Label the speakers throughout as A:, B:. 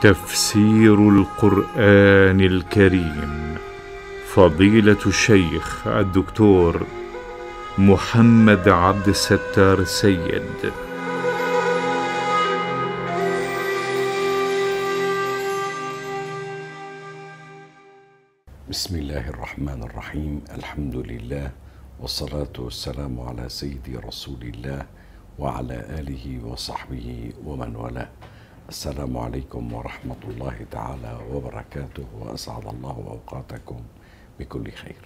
A: تفسير القران الكريم فضيله الشيخ الدكتور محمد عبد الستار السيد بسم الله الرحمن الرحيم الحمد لله والصلاه والسلام على سيدي رسول الله وعلى اله وصحبه ومن والاه السلام عليكم ورحمة الله تعالى وبركاته وأسعد الله أوقاتكم بكل خير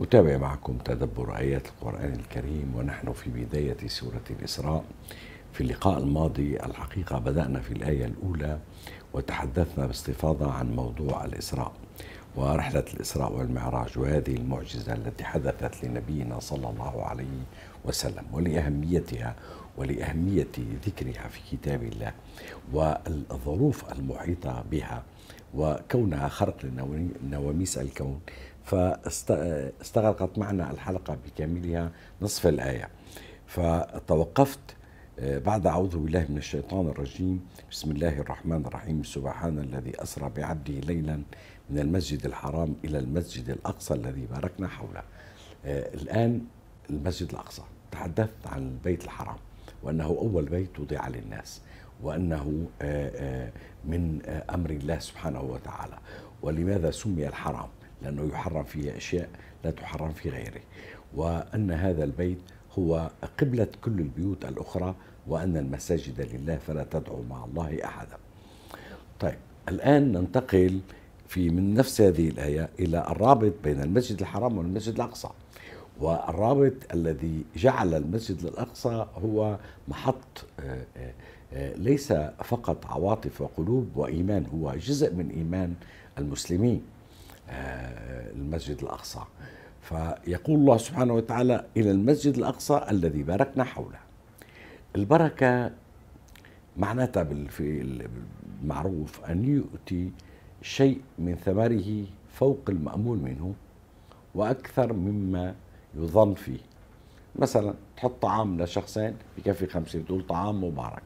A: أتابع معكم تدبر آيات القرآن الكريم ونحن في بداية سورة الإسراء في اللقاء الماضي الحقيقة بدأنا في الآية الأولى وتحدثنا باستفاضة عن موضوع الإسراء ورحلة الإسراء والمعراج وهذه المعجزة التي حدثت لنبينا صلى الله عليه وسلم ولأهميتها ولأهمية ذكرها في كتاب الله والظروف المحيطة بها وكونها خرق لنواميس الكون فاستغرقت معنا الحلقة بكاملها نصف الآية فتوقفت آه، بعد أعوذ بالله من الشيطان الرجيم بسم الله الرحمن الرحيم سبحان الذي أسرى بعبده ليلا من المسجد الحرام إلى المسجد الأقصى الذي باركنا حوله آه، الآن المسجد الأقصى تحدثت عن البيت الحرام وأنه أول بيت وضع للناس وأنه آه، آه، من آه، أمر الله سبحانه وتعالى ولماذا سمي الحرام لأنه يحرم فيه أشياء لا تحرم في غيره وأن هذا البيت هو قبلة كل البيوت الأخرى وأن المساجد لله فلا تدعو مع الله أحدا طيب الآن ننتقل في من نفس هذه الآية إلى الرابط بين المسجد الحرام والمسجد الأقصى والرابط الذي جعل المسجد الاقصى هو محط آه، آه، آه، ليس فقط عواطف وقلوب وايمان هو جزء من ايمان المسلمين المسجد الاقصى فيقول الله سبحانه وتعالى الى المسجد الاقصى الذي باركنا حوله البركه معناتها في المعروف ان يؤتي شيء من ثمره فوق المامول منه واكثر مما يظن فيه مثلا تحط طعام لشخصين بكفي خمسة بتقول طعام مبارك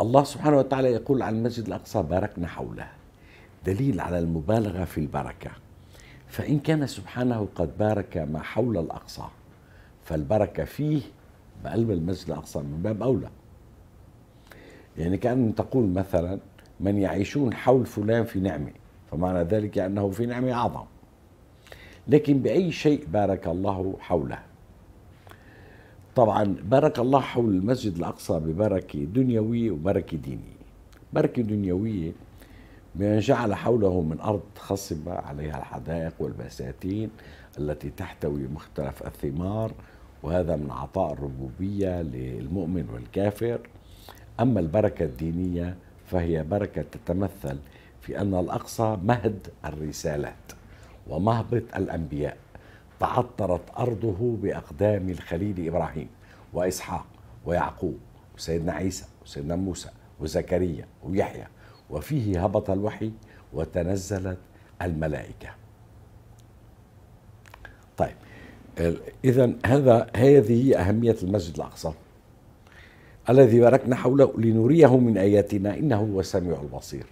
A: الله سبحانه وتعالى يقول عن المسجد الأقصى باركنا حوله دليل على المبالغة في البركة فإن كان سبحانه قد بارك ما حول الأقصى فالبركة فيه بقلب المسجد الأقصى من باب أولى يعني كأن تقول مثلا من يعيشون حول فلان في نعمة فمعنى ذلك أنه في نعمة أعظم لكن بأي شيء بارك الله حوله طبعا بارك الله حول المسجد الأقصى ببركة دنيوية وبركة دينية بركة دنيوية بأن جعل حوله من أرض خصبة عليها الحدائق والبساتين التي تحتوي مختلف الثمار وهذا من عطاء الربوبية للمؤمن والكافر أما البركة الدينية فهي بركة تتمثل في أن الأقصى مهد الرسالات ومهبط الأنبياء تعطرت أرضه بأقدام الخليل إبراهيم وإسحاق ويعقوب وسيدنا عيسى وسيدنا موسى وزكريا ويحيى وفيه هبط الوحي وتنزلت الملائكة طيب إذا هذا هذه هي أهمية المسجد الأقصى الذي باركنا حوله لنريه من آياتنا إنه هو السميع البصير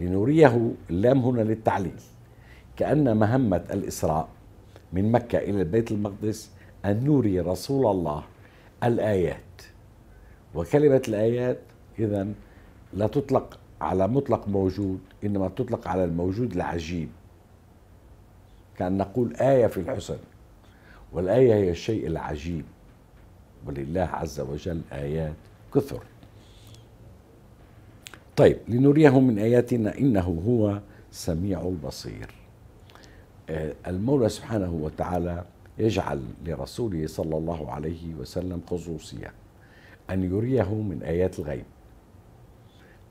A: لنريه اللام هنا للتعليل كأن مهمة الإسراء من مكة إلى بيت المقدس أن نوري رسول الله الآيات وكلمة الآيات إذا لا تطلق على مطلق موجود إنما تطلق على الموجود العجيب كأن نقول آية في الحسن والآية هي الشيء العجيب ولله عز وجل آيات كثر طيب لنريه من آياتنا إنه هو سميع البصير آه، المولى سبحانه وتعالى يجعل لرسوله صلى الله عليه وسلم خصوصية أن يريه من آيات الغيب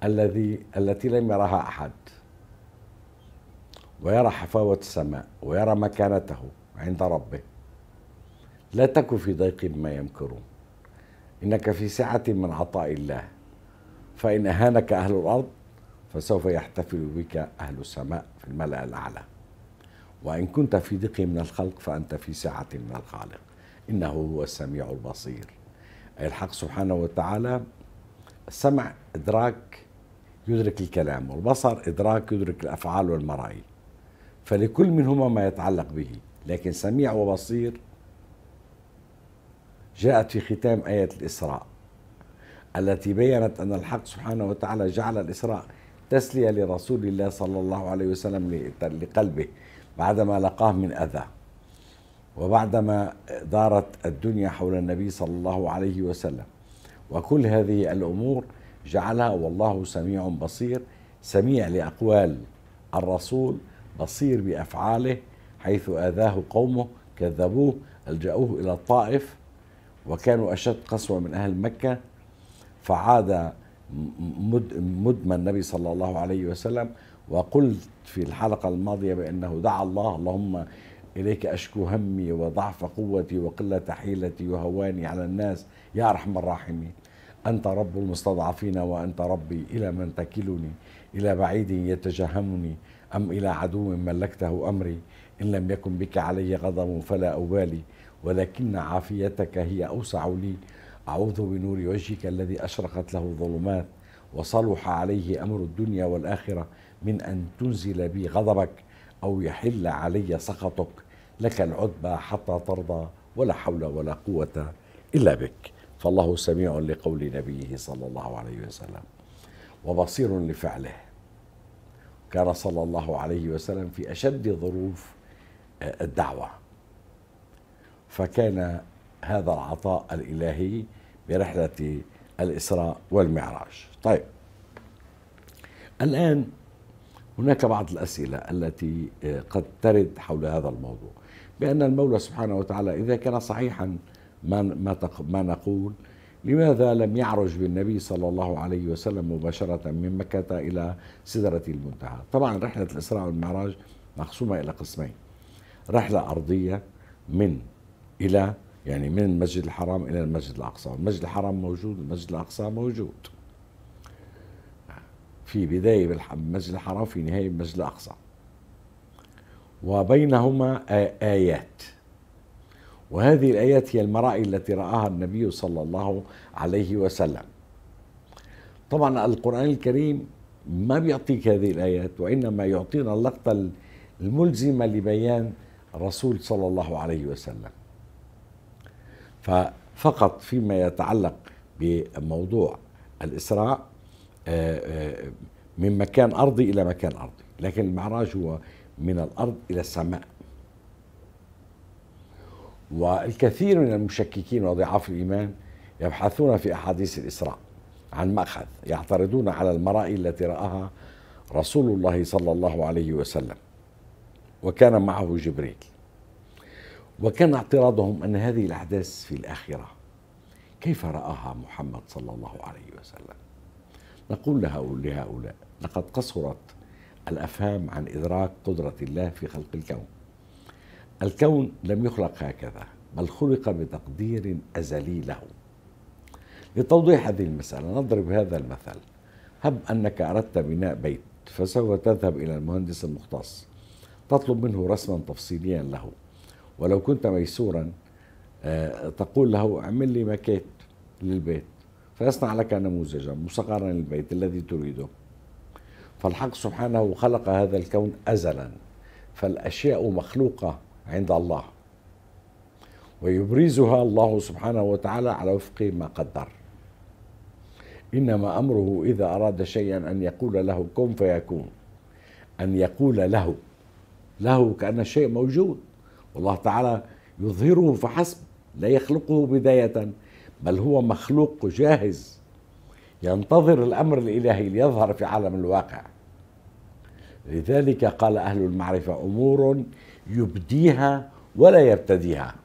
A: الذي التي لم يرها أحد ويرى حفاوة السماء ويرى مكانته عند ربه لا تك في ضيق ما يمكرون إنك في سعة من عطاء الله فإن أهانك أهل الأرض فسوف يحتفل بك أهل السماء في الملأ الأعلى وإن كنت في ضيق من الخلق فأنت في سعة من الخالق إنه هو السميع البصير أي الحق سبحانه وتعالى السمع إدراك يدرك الكلام والبصر إدراك يدرك الأفعال والمرأي فلكل منهما ما يتعلق به لكن سميع وبصير جاءت في ختام آية الإسراء التي بينت أن الحق سبحانه وتعالى جعل الإسراء تسلية لرسول الله صلى الله عليه وسلم لقلبه بعدما لقاه من أذى وبعدما دارت الدنيا حول النبي صلى الله عليه وسلم وكل هذه الأمور جعلها والله سميع بصير سميع لأقوال الرسول بصير بأفعاله حيث آذاه قومه كذبوه ألجأوه إلى الطائف وكانوا أشد قسوة من أهل مكة فعاد مدمن النبي صلى الله عليه وسلم وقلت في الحلقة الماضية بأنه دعا الله اللهم إليك أشكو همي وضعف قوتي وقلة حيلتي وهواني على الناس يا أرحم الراحمين أنت رب المستضعفين وأنت ربي إلى من تكلني إلى بعيد يتجهمني أم إلى عدو ملكته أمري إن لم يكن بك علي غضب فلا أبالي ولكن عافيتك هي أوسع لي أعوذ بنور وجهك الذي أشرقت له الظلمات وصلح عليه أمر الدنيا والآخرة من أن تنزل بي غضبك أو يحل علي سخطك لك العتبى حتى ترضى ولا حول ولا قوة إلا بك فالله سميع لقول نبيه صلى الله عليه وسلم وبصير لفعله كان صلى الله عليه وسلم في أشد ظروف آه، الدعوة فكان هذا العطاء الإلهي برحلة الإسراء والمعراج طيب الآن هناك بعض الأسئلة التي آه، قد ترد حول هذا الموضوع بأن المولى سبحانه وتعالى إذا كان صحيحا ما, ما, ما نقول لماذا لم يعرج بالنبي صلى الله عليه وسلم مباشرة من مكة إلى سدرة المنتهى طبعا رحلة الإسراء والمعراج مقسومة إلى قسمين رحلة أرضية من إلى يعني من المسجد الحرام إلى المسجد الأقصى المسجد الحرام موجود المسجد الأقصى موجود في بداية بالمسجد الحرام في نهاية بالمسجد الأقصى وبينهما آيات وهذه الآيات هي المرائي التي رآها النبي صلى الله عليه وسلم طبعا القرآن الكريم ما بيعطيك هذه الآيات وإنما يعطينا اللقطة الملزمة لبيان الرسول صلى الله عليه وسلم ففقط فيما يتعلق بموضوع الإسراء آه، آه، من مكان أرضي إلى مكان أرضي لكن المعراج هو من الأرض إلى السماء والكثير من المشككين وضعاف الإيمان يبحثون في أحاديث الإسراء عن مأخذ يعترضون على المرائي التي رآها رسول الله صلى الله عليه وسلم وكان معه جبريل وكان اعتراضهم أن هذه الأحداث في الآخرة كيف رآها محمد صلى الله عليه وسلم نقول لهؤلاء لقد قصرت الافهام عن ادراك قدره الله في خلق الكون. الكون لم يخلق هكذا بل خلق بتقدير ازلي له. لتوضيح هذه المساله نضرب هذا المثل. هب انك اردت بناء بيت فسوف تذهب الى المهندس المختص تطلب منه رسما تفصيليا له ولو كنت ميسورا آه، تقول له اعمل لي ماكيت للبيت فيصنع لك نموذجا مصغرا للبيت الذي تريده فالحق سبحانه خلق هذا الكون أزلا فالأشياء مخلوقة عند الله ويبرزها الله سبحانه وتعالى على وفق ما قدر إنما أمره إذا أراد شيئا أن يقول له كن فيكون أن يقول له له كأن الشيء موجود والله تعالى يظهره فحسب لا يخلقه بداية بل هو مخلوق جاهز ينتظر الامر الالهي ليظهر في عالم الواقع لذلك قال اهل المعرفه امور يبديها ولا يبتديها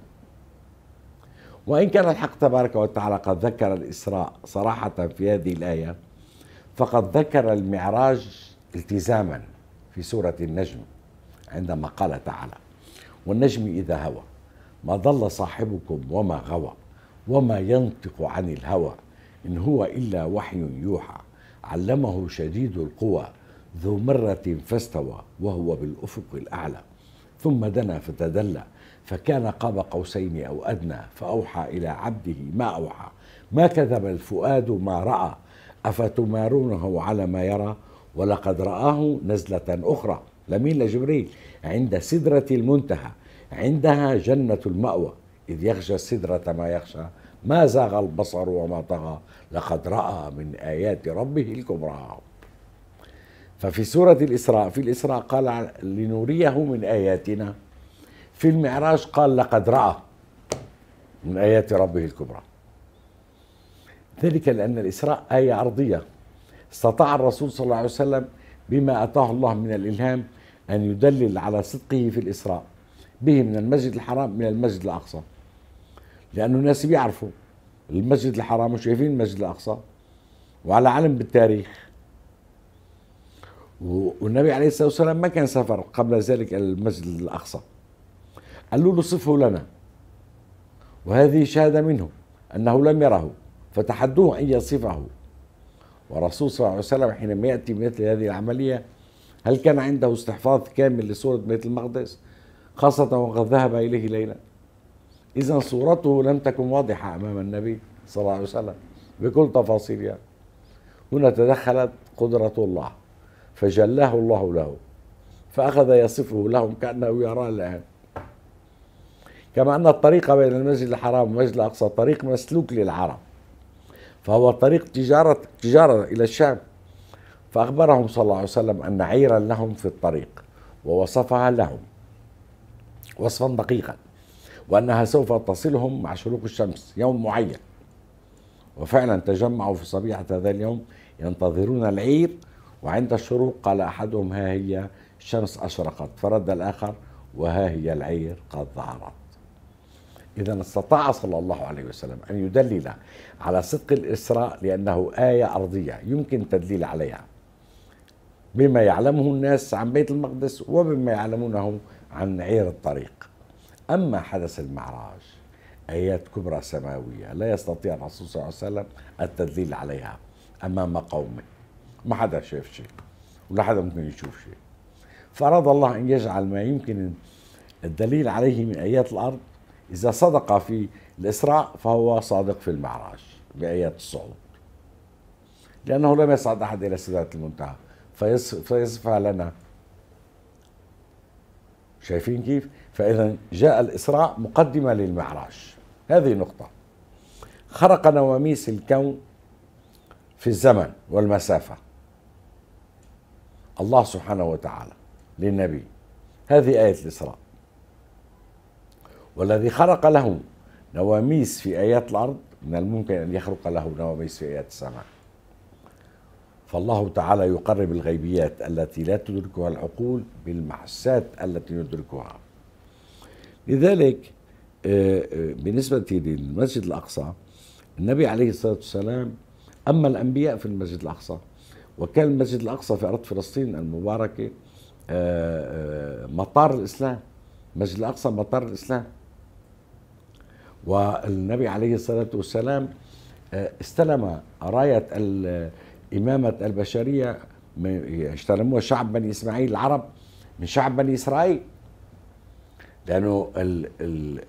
A: وان كان الحق تبارك وتعالى قد ذكر الاسراء صراحه في هذه الايه فقد ذكر المعراج التزاما في سوره النجم عندما قال تعالى والنجم اذا هوى ما ضل صاحبكم وما غوى وما ينطق عن الهوى إن هو إلا وحي يوحى علمه شديد القوى ذو مرة فاستوى وهو بالأفق الأعلى ثم دنا فتدلى فكان قاب قوسين أو أدنى فأوحى إلى عبده ما أوحى ما كذب الفؤاد ما رأى أفتمارونه على ما يرى ولقد رآه نزلة أخرى لمين لجبريل عند سدرة المنتهى عندها جنة المأوى إذ يغشى السدرة ما يغشى ما زاغ البصر وما طغى لقد رأى من آيات ربه الكبرى ففي سورة الإسراء في الإسراء قال لنريه من آياتنا في المعراج قال لقد رأى من آيات ربه الكبرى ذلك لأن الإسراء آية عرضية استطاع الرسول صلى الله عليه وسلم بما أتاه الله من الإلهام أن يدلل على صدقه في الإسراء به من المسجد الحرام من المسجد الأقصى لانه الناس بيعرفوا المسجد الحرام وشايفين المسجد الاقصى وعلى علم بالتاريخ والنبي عليه الصلاه والسلام ما كان سافر قبل ذلك الى المسجد الاقصى قالوا له صفه لنا وهذه شهاده منه انه لم يره فتحدوه ان يصفه والرسول صلى الله عليه وسلم حينما ياتي بمثل هذه العمليه هل كان عنده استحفاظ كامل لصوره بيت المقدس خاصه وقد ذهب اليه ليلا إذا صورته لم تكن واضحة أمام النبي صلى الله عليه وسلم بكل تفاصيلها هنا تدخلت قدرة الله فجلاه الله له فأخذ يصفه لهم كأنه يراه الآن كما أن الطريق بين المسجد الحرام والمسجد الأقصى طريق مسلوك للعرب فهو طريق تجارة تجارة إلى الشام فأخبرهم صلى الله عليه وسلم أن عيرا لهم في الطريق ووصفها لهم وصفا دقيقا وأنها سوف تصلهم مع شروق الشمس يوم معين وفعلا تجمعوا في صبيحة هذا اليوم ينتظرون العير وعند الشروق قال أحدهم ها هي الشمس أشرقت فرد الآخر وها هي العير قد ظهرت إذا استطاع صلى الله عليه وسلم أن يدلل على صدق الإسراء لأنه آية أرضية يمكن تدليل عليها بما يعلمه الناس عن بيت المقدس وبما يعلمونه عن عير الطريق أما حدث المعراج آيات كبرى سماوية لا يستطيع الرسول صلى الله عليه وسلم التدليل عليها أمام قومه ما حدا شاف شيء ولا حدا ممكن يشوف شيء فأراد الله أن يجعل ما يمكن الدليل عليه من آيات الأرض إذا صدق في الإسراء فهو صادق في المعراج بآيات الصعود لأنه لم يصعد أحد إلى سدرة المنتهى فيصفها لنا شايفين كيف؟ فإذا جاء الإسراء مقدمة للمعراج هذه نقطة خرق نواميس الكون في الزمن والمسافة الله سبحانه وتعالى للنبي هذه آية الإسراء والذي خرق له نواميس في آيات الأرض من الممكن أن يخرق له نواميس في آيات السماء فالله تعالى يقرب الغيبيات التي لا تدركها العقول بالمحسات التي ندركها لذلك آه، آه، بالنسبة للمسجد الأقصى النبي عليه الصلاة والسلام أما الأنبياء في المسجد الأقصى وكان المسجد الأقصى في أرض فلسطين المباركة آه، مطار الإسلام المسجد الأقصى مطار الإسلام والنبي عليه الصلاة والسلام استلم راية إمامة البشرية اجترموها شعب بني إسماعيل العرب من شعب بني إسرائيل لأنه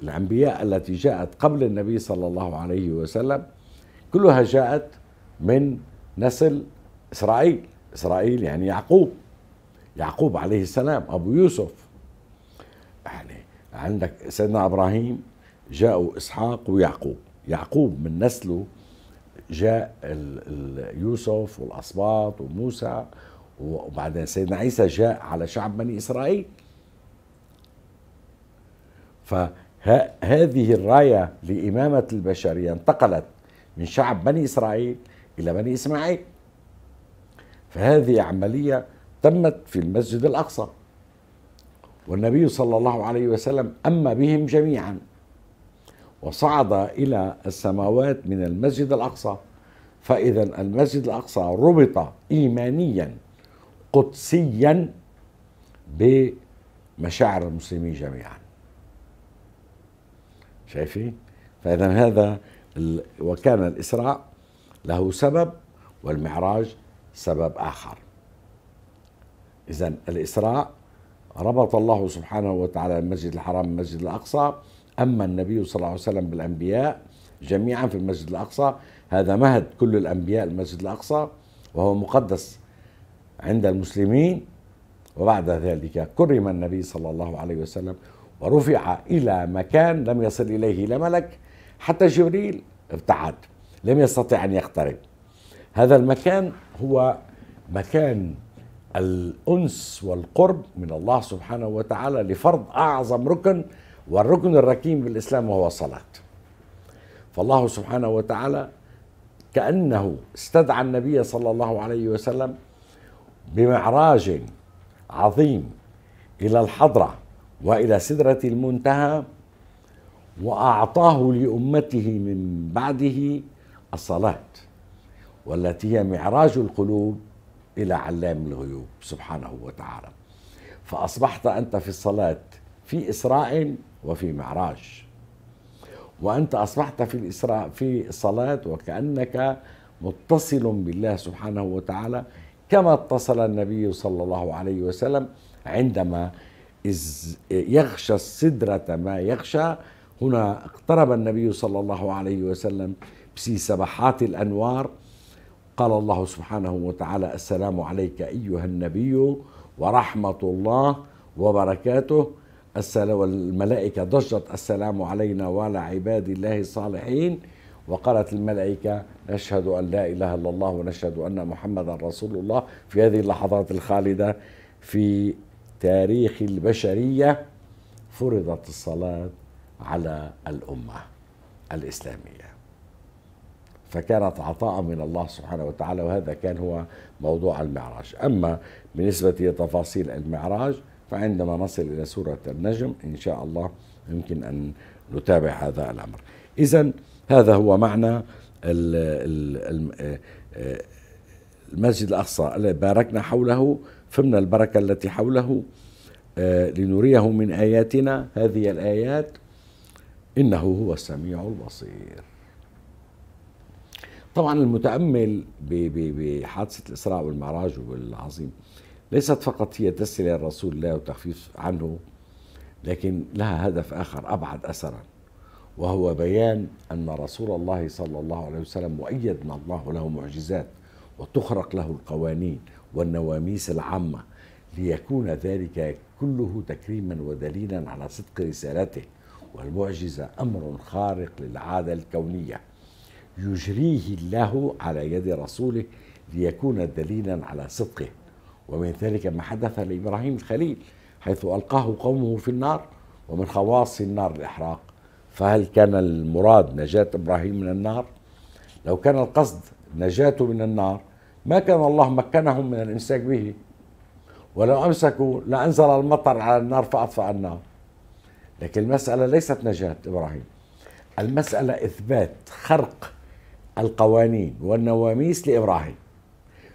A: الأنبياء التي جاءت قبل النبي صلى الله عليه وسلم كلها جاءت من نسل إسرائيل إسرائيل يعني يعقوب يعقوب عليه السلام أبو يوسف يعني عندك سيدنا إبراهيم جاءوا إسحاق ويعقوب يعقوب من نسله جاء يوسف والأسباط وموسى وبعدين سيدنا عيسى جاء على شعب بني إسرائيل فهذه الراية لإمامة البشرية انتقلت من شعب بني إسرائيل إلى بني إسماعيل فهذه عملية تمت في المسجد الأقصى والنبي صلى الله عليه وسلم أما بهم جميعا وصعد إلى السماوات من المسجد الأقصى فإذا المسجد الأقصى ربط إيمانيا قدسيا بمشاعر المسلمين جميعا شايفين فاذا هذا ال... وكان الاسراء له سبب والمعراج سبب اخر اذا الاسراء ربط الله سبحانه وتعالى المسجد الحرام بالمسجد الاقصى اما النبي صلى الله عليه وسلم بالانبياء جميعا في المسجد الاقصى هذا مهد كل الانبياء المسجد الاقصى وهو مقدس عند المسلمين وبعد ذلك كرم النبي صلى الله عليه وسلم ورفع إلى مكان لم يصل إليه إلى ملك حتى جبريل ابتعد لم يستطع أن يقترب هذا المكان هو مكان الأنس والقرب من الله سبحانه وتعالى لفرض أعظم ركن والركن الركين بالإسلام وهو الصلاة فالله سبحانه وتعالى كأنه استدعى النبي صلى الله عليه وسلم بمعراج عظيم إلى الحضرة والى سدره المنتهى واعطاه لامته من بعده الصلاه والتي هي معراج القلوب الى علام الغيوب سبحانه وتعالى فاصبحت انت في الصلاه في اسراء وفي معراج وانت اصبحت في الاسراء في الصلاه وكانك متصل بالله سبحانه وتعالى كما اتصل النبي صلى الله عليه وسلم عندما إذ يغشى السدرة ما يغشى هنا اقترب النبي صلى الله عليه وسلم في سبحات الأنوار قال الله سبحانه وتعالى السلام عليك أيها النبي ورحمة الله وبركاته السلام والملائكة ضجت السلام علينا وعلى عباد الله الصالحين وقالت الملائكة نشهد أن لا إله إلا الله ونشهد أن محمدا رسول الله في هذه اللحظات الخالدة في تاريخ البشرية فرضت الصلاة على الأمة الإسلامية فكانت عطاء من الله سبحانه وتعالى وهذا كان هو موضوع المعراج أما بالنسبة لتفاصيل المعراج فعندما نصل إلى سورة النجم إن شاء الله يمكن أن نتابع هذا الأمر إذا هذا هو معنى المسجد الأقصى باركنا حوله فمنا البركة التي حوله آه، لنريه من آياتنا هذه الآيات إنه هو السميع البصير طبعا المتأمل بحادثة الإسراء والمعراج والعظيم ليست فقط هي تسلية الرسول الله وتخفيف عنه لكن لها هدف آخر أبعد أثرا وهو بيان أن رسول الله صلى الله عليه وسلم مؤيد من الله له معجزات وتخرق له القوانين والنواميس العامة ليكون ذلك كله تكريما ودليلا على صدق رسالته والمعجزة أمر خارق للعادة الكونية يجريه الله على يد رسوله ليكون دليلا على صدقه ومن ذلك ما حدث لإبراهيم الخليل حيث ألقاه قومه في النار ومن خواص النار الإحراق فهل كان المراد نجاة إبراهيم من النار؟ لو كان القصد نجاته من النار ما كان الله مكنهم من الامساك به ولو امسكوا لانزل المطر على النار فاطفا النار لكن المساله ليست نجاه ابراهيم المساله اثبات خرق القوانين والنواميس لابراهيم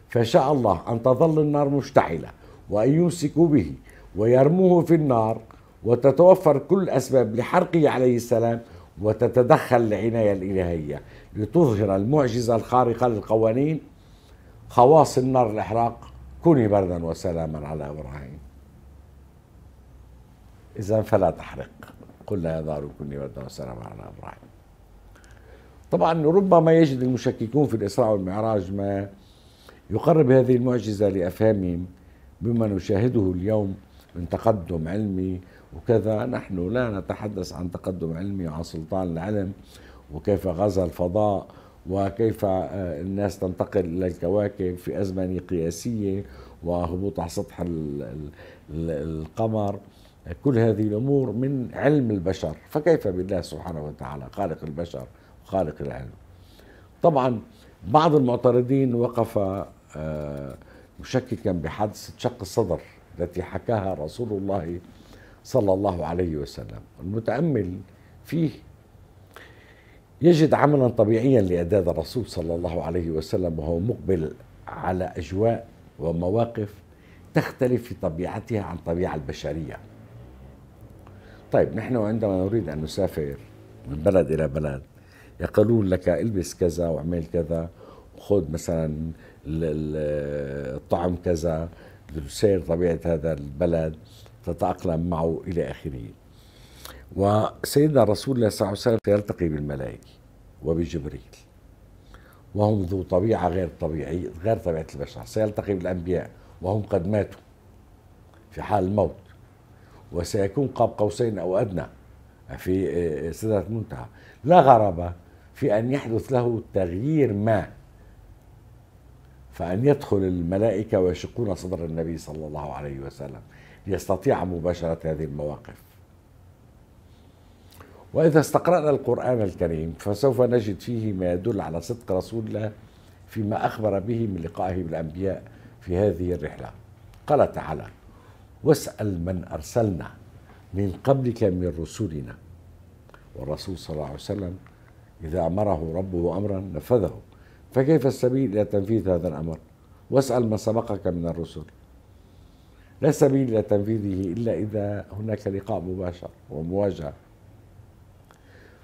A: فشاء الله ان تظل النار مشتعله وان يمسكوا به ويرموه في النار وتتوفر كل الاسباب لحرقه عليه السلام وتتدخل العنايه الالهيه لتظهر المعجزة الخارقة للقوانين خواص النار الإحراق كوني بردا وسلاما على إبراهيم إذا فلا تحرق قل يا دار كوني بردا وسلاما على إبراهيم طبعا ربما يجد المشككون في الإسراء والمعراج ما يقرب هذه المعجزة لأفهامهم بما نشاهده اليوم من تقدم علمي وكذا نحن لا نتحدث عن تقدم علمي وعن سلطان العلم وكيف غزا الفضاء وكيف آه، الناس تنتقل الى الكواكب في ازمنه قياسيه وهبوط على سطح القمر كل هذه الامور من علم البشر فكيف بالله سبحانه وتعالى خالق البشر وخالق العلم طبعا بعض المعترضين وقف آه، مشككا بحدث شق الصدر التي حكاها رسول الله صلى الله عليه وسلم المتامل فيه يجد عملا طبيعيا لأداء الرسول صلى الله عليه وسلم وهو مقبل على أجواء ومواقف تختلف في طبيعتها عن طبيعة البشرية طيب نحن عندما نريد أن نسافر من بلد إلى بلد يقولون لك البس كذا واعمل كذا وخذ مثلا الطعم كذا سير طبيعة هذا البلد تتأقلم معه إلى آخره وسيدنا رسول الله صلى الله عليه وسلم يلتقي بالملائكة وبجبريل وهم ذو طبيعة غير طبيعية غير طبيعة البشر سيلتقي بالأنبياء وهم قد ماتوا في حال الموت وسيكون قاب قوسين أو أدنى في آه، سدرة المنتهى لا غرابة في أن يحدث له تغيير ما فأن يدخل الملائكة ويشقون صدر النبي صلى الله عليه وسلم ليستطيع مباشرة هذه المواقف وإذا استقرأنا القرآن الكريم فسوف نجد فيه ما يدل على صدق رسول الله فيما أخبر به من لقائه بالأنبياء في هذه الرحلة قال تعالى واسأل من أرسلنا من قبلك من رسولنا والرسول صلى الله عليه وسلم إذا أمره ربه أمرا نفذه فكيف السبيل إلى تنفيذ هذا الأمر واسأل من سبقك من الرسل لا سبيل إلى تنفيذه إلا إذا هناك لقاء مباشر ومواجهة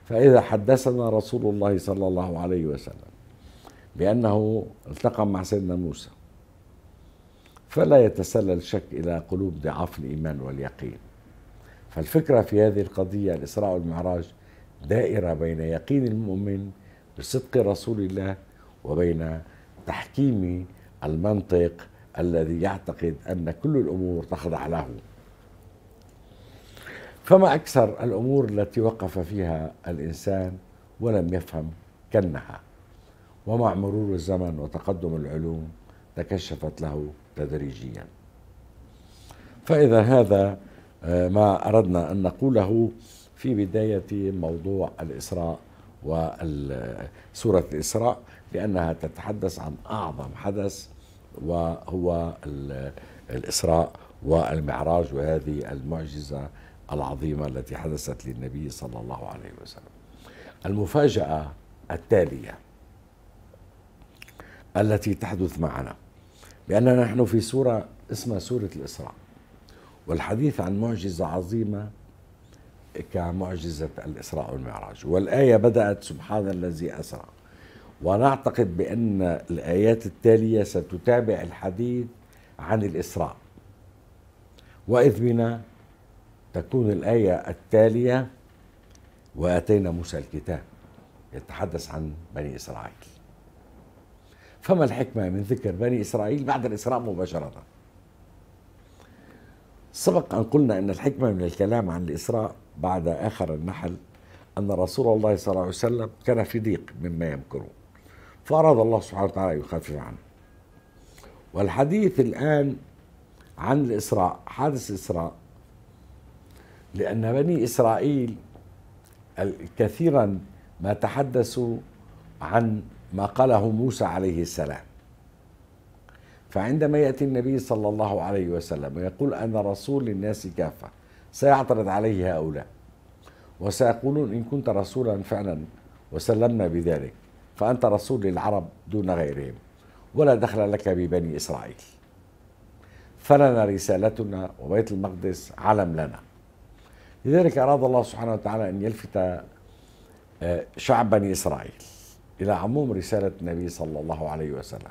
A: فإذا حدثنا رسول الله صلى الله عليه وسلم بأنه التقى مع سيدنا موسى فلا يتسلل الشك إلى قلوب ضعاف الإيمان واليقين فالفكرة في هذه القضية الإسراء والمعراج دائرة بين يقين المؤمن بصدق رسول الله وبين تحكيم المنطق الذي يعتقد أن كل الأمور تخضع له فما أكثر الأمور التي وقف فيها الإنسان ولم يفهم كنها ومع مرور الزمن وتقدم العلوم تكشفت له تدريجيا فإذا هذا آه، ما أردنا أن نقوله في بداية موضوع الإسراء وسورة الإسراء لأنها تتحدث عن أعظم حدث وهو الإسراء والمعراج وهذه المعجزة العظيمة التي حدثت للنبي صلى الله عليه وسلم المفاجأة التالية التي تحدث معنا بأننا نحن في سورة اسمها سورة الإسراء والحديث عن معجزة عظيمة كمعجزة الإسراء والمعراج والآية بدأت سبحان الذي أسرى ونعتقد بأن الآيات التالية ستتابع الحديث عن الإسراء وإذ بنا تكون الآية التالية وآتينا موسى الكتاب يتحدث عن بني إسرائيل فما الحكمة من ذكر بني إسرائيل بعد الإسراء مباشرة سبق أن قلنا أن الحكمة من الكلام عن الإسراء بعد آخر النحل أن رسول الله صلى الله عليه وسلم كان في ضيق مما يمكرون فأراد الله سبحانه وتعالى أن يخفف عنه والحديث الآن عن الإسراء حادث الإسراء لأن بني إسرائيل كثيرا ما تحدثوا عن ما قاله موسى عليه السلام فعندما يأتي النبي صلى الله عليه وسلم ويقول أنا رسول للناس كافة سيعترض عليه هؤلاء وسيقولون إن كنت رسولا فعلا وسلمنا بذلك فأنت رسول للعرب دون غيرهم ولا دخل لك ببني إسرائيل فلنا رسالتنا وبيت المقدس علم لنا لذلك أراد الله سبحانه وتعالى أن يلفت آه، شعب بني إسرائيل إلى عموم رسالة النبي صلى الله عليه وسلم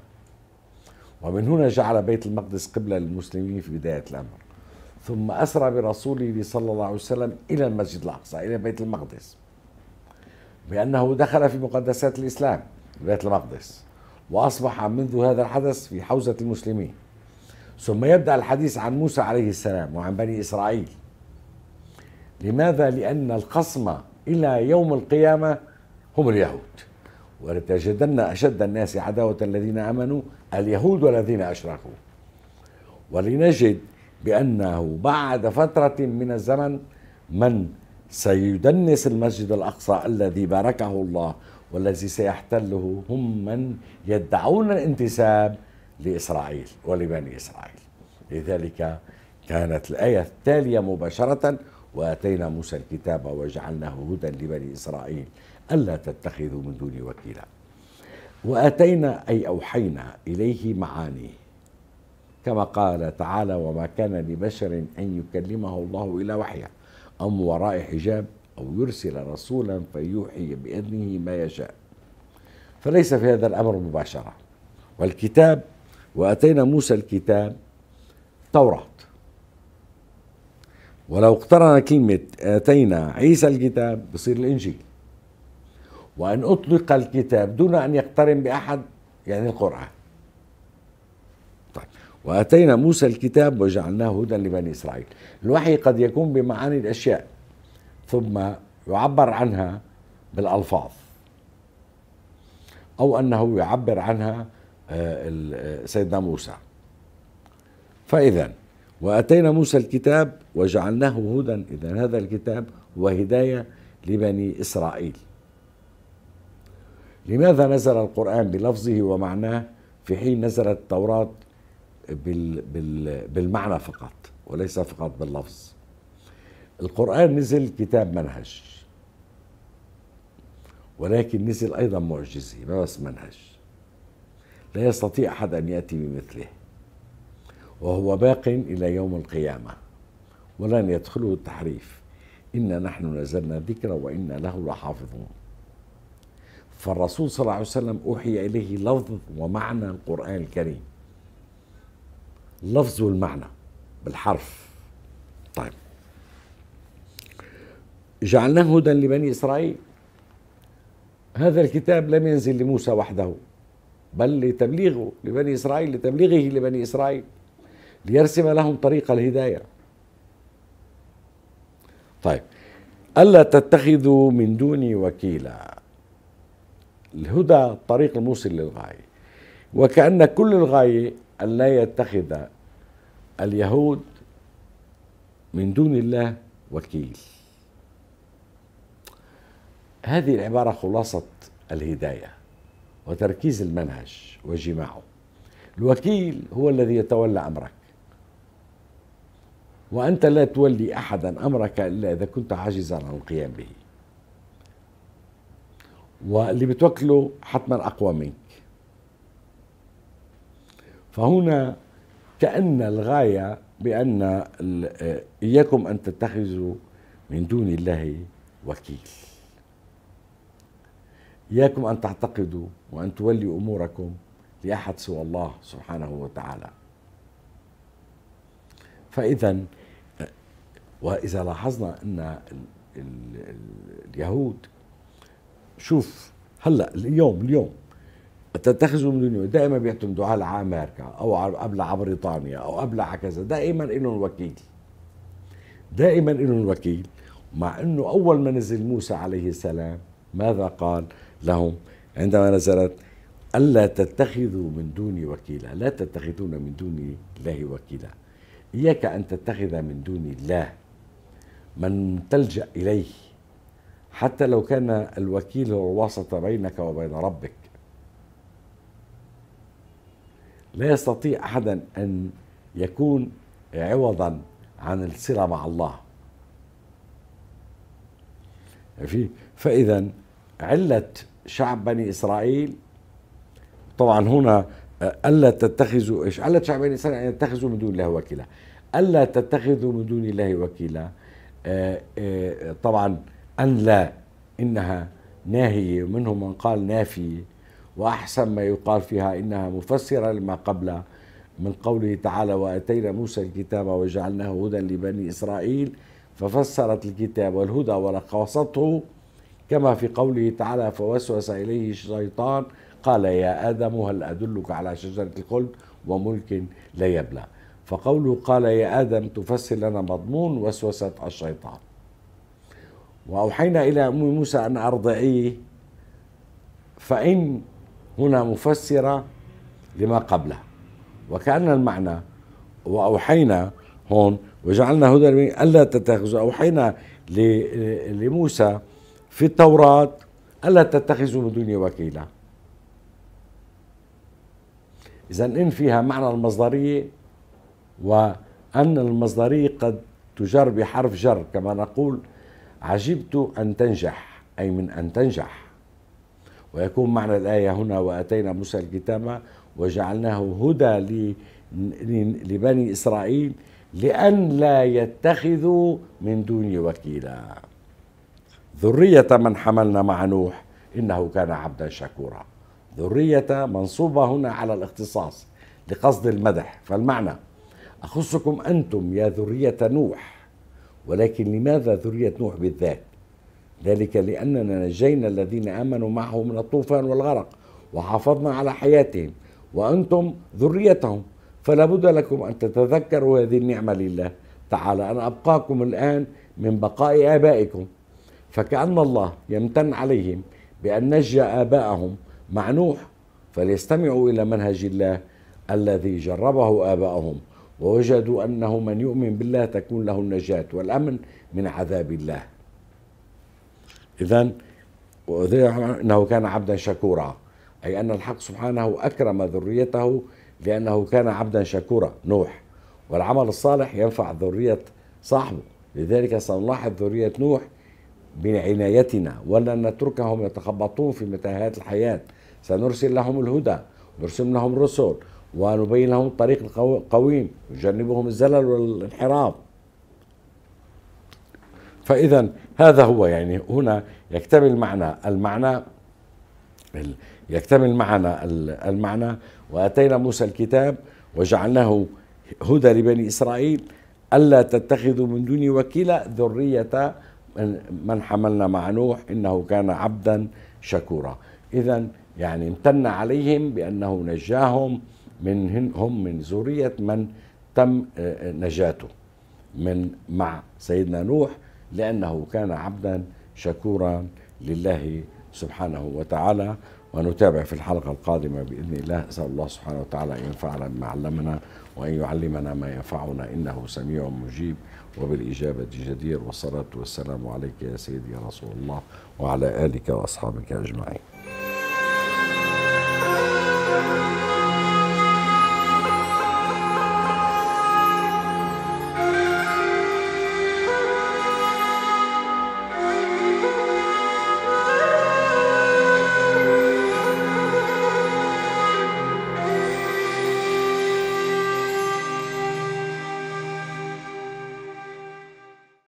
A: ومن هنا جعل بيت المقدس قبلة للمسلمين في بداية الأمر ثم أسرى برسوله صلى الله عليه وسلم إلى المسجد الأقصى إلى بيت المقدس بأنه دخل في مقدسات الإسلام بيت المقدس وأصبح منذ هذا الحدث في حوزة المسلمين ثم يبدأ الحديث عن موسى عليه السلام وعن بني إسرائيل لماذا؟ لأن الخصم إلى يوم القيامة هم اليهود ولتجدن أشد الناس عداوة الذين آمنوا اليهود والذين أشركوا ولنجد بأنه بعد فترة من الزمن من سيدنس المسجد الأقصى الذي باركه الله والذي سيحتله هم من يدعون الانتساب لإسرائيل ولبني إسرائيل لذلك كانت الآية التالية مباشرة واتينا موسى الكتاب وجعلناه هدى لبني اسرائيل الا تتخذوا من دوني وكيلا واتينا اي اوحينا اليه معاني كما قال تعالى وما كان لبشر ان يكلمه الله الا وحيا ام وراء حجاب او يرسل رسولا فيوحي باذنه ما يشاء فليس في هذا الامر مباشره والكتاب واتينا موسى الكتاب توراة ولو اقترن كلمة آتينا عيسى الكتاب بصير الإنجيل وأن أطلق الكتاب دون أن يقترن بأحد يعني القرآن طيب وآتينا موسى الكتاب وجعلناه هدى لبني إسرائيل الوحي قد يكون بمعاني الأشياء ثم يعبر عنها بالألفاظ أو أنه يعبر عنها آه، آه، سيدنا موسى فإذا واتينا موسى الكتاب وجعلناه هدى اذا هذا الكتاب هو هدايه لبني اسرائيل لماذا نزل القران بلفظه ومعناه في حين نزلت التوراه بال بال بالمعنى فقط وليس فقط باللفظ القران نزل كتاب منهج ولكن نزل ايضا معجزه ما بس منهج لا يستطيع احد ان ياتي بمثله وهو باق إلى يوم القيامة ولن يدخله التحريف إنا نحن نزلنا الذكر وإنا له لحافظون فالرسول صلى الله عليه وسلم أوحي إليه لفظ ومعنى القرآن الكريم لفظ والمعنى بالحرف طيب جعلناه هدى لبني إسرائيل هذا الكتاب لم ينزل لموسى وحده بل لتبليغه لبني إسرائيل لتبليغه لبني إسرائيل ليرسم لهم طريق الهدايه طيب الا تتخذوا من دوني وكيلا الهدى طريق الموصل للغايه وكان كل الغايه ان لا يتخذ اليهود من دون الله وكيل هذه العباره خلاصه الهدايه وتركيز المنهج وجماعه الوكيل هو الذي يتولى امرك وأنت لا تولي أحدا أمرك إلا إذا كنت عاجزا عن القيام به واللي بتوكله حتما أقوى منك فهنا كأن الغاية بأن إياكم أن تتخذوا من دون الله وكيل إياكم أن تعتقدوا وأن تولوا أموركم لأحد سوى الله سبحانه وتعالى فإذا واذا لاحظنا ان اليهود شوف هلا اليوم اليوم تتخذوا من دنيا دائما بيعتمدوا على امريكا او قبل على بريطانيا او قبل على كذا دائما لهم وكيل دائما لهم وكيل مع انه اول ما نزل موسى عليه السلام ماذا قال لهم عندما نزلت الا تتخذوا من دوني وكيلا لا تتخذون من دون الله وكيلا اياك ان تتخذ من دون الله من تلجأ إليه حتى لو كان الوكيل هو الواسطة بينك وبين ربك لا يستطيع أحدا أن يكون عوضا عن الصلة مع الله في فإذا علة شعب بني إسرائيل طبعا هنا آه، ألا تتخذوا إيش علة شعب بني إسرائيل أن يتخذوا من دون الله وكيلا ألا تتخذوا من دون الله وكيلا آه، آه، طبعا أن لا إنها ناهية منهم من قال نافية وأحسن ما يقال فيها إنها مفسرة لما قبلها من قوله تعالى واتينا موسى الكتاب وجعلناه هدى لبني اسرائيل ففسرت الكتاب والهدى ولخصته كما في قوله تعالى فوسوس اليه الشيطان قال يا ادم هل ادلك على شجره الخلد وملك لا يبلى فقوله قال يا آدم تفسر لنا مضمون وسوسة الشيطان وأوحينا إلى أم موسى أن أرضعيه فإن هنا مفسرة لما قبلها وكأن المعنى وأوحينا هون وجعلنا هدى ألا تتخذوا أوحينا لموسى في التوراة ألا تتخذوا من دوني وكيلا إذا إن فيها معنى المصدرية وأن المصدرية قد تجر بحرف جر كما نقول عجبت أن تنجح أي من أن تنجح ويكون معنى الآية هنا وأتينا موسى الكتاب وجعلناه هدى لبني إسرائيل لأن لا يتخذوا من دوني وكيلا ذرية من حملنا مع نوح إنه كان عبدا شكورا ذرية منصوبة هنا على الاختصاص لقصد المدح فالمعنى أخصكم أنتم يا ذرية نوح ولكن لماذا ذرية نوح بالذات ذلك لأننا نجينا الذين آمنوا معه من الطوفان والغرق وحافظنا على حياتهم وأنتم ذريتهم فلا بد لكم أن تتذكروا هذه النعمة لله تعالى أن أبقاكم الآن من بقاء آبائكم فكأن الله يمتن عليهم بأن نجى آباءهم مع نوح فليستمعوا إلى منهج الله الذي جربه آباءهم ووجدوا أنه من يؤمن بالله تكون له النجاة والأمن من عذاب الله إذا إنه كان عبدا شكورا أي أن الحق سبحانه أكرم ذريته لأنه كان عبدا شكورا نوح والعمل الصالح ينفع ذرية صاحبه لذلك سنلاحظ ذرية نوح بعنايتنا ولن نتركهم يتخبطون في متاهات الحياة سنرسل لهم الهدى نرسل لهم رسل ونبين لهم الطريق القويم وجنبهم الزلل والانحراف فإذا هذا هو يعني هنا يكتمل معنى المعنى يكتمل معنى المعنى وأتينا موسى الكتاب وجعلناه هدى لبني إسرائيل ألا تتخذوا من دوني وكيلا ذرية من حملنا مع نوح إنه كان عبدا شكورا إذا يعني امتن عليهم بأنه نجاهم من هم من ذرية من تم آه، آه، نجاته من مع سيدنا نوح لأنه كان عبدا شكورا لله سبحانه وتعالى ونتابع في الحلقة القادمة بإذن الله أسأل الله سبحانه وتعالى أن ينفعنا بما علمنا وأن يعلمنا ما ينفعنا إنه سميع مجيب وبالإجابة جدير والصلاة والسلام عليك يا سيدي يا رسول الله وعلى آلك وأصحابك أجمعين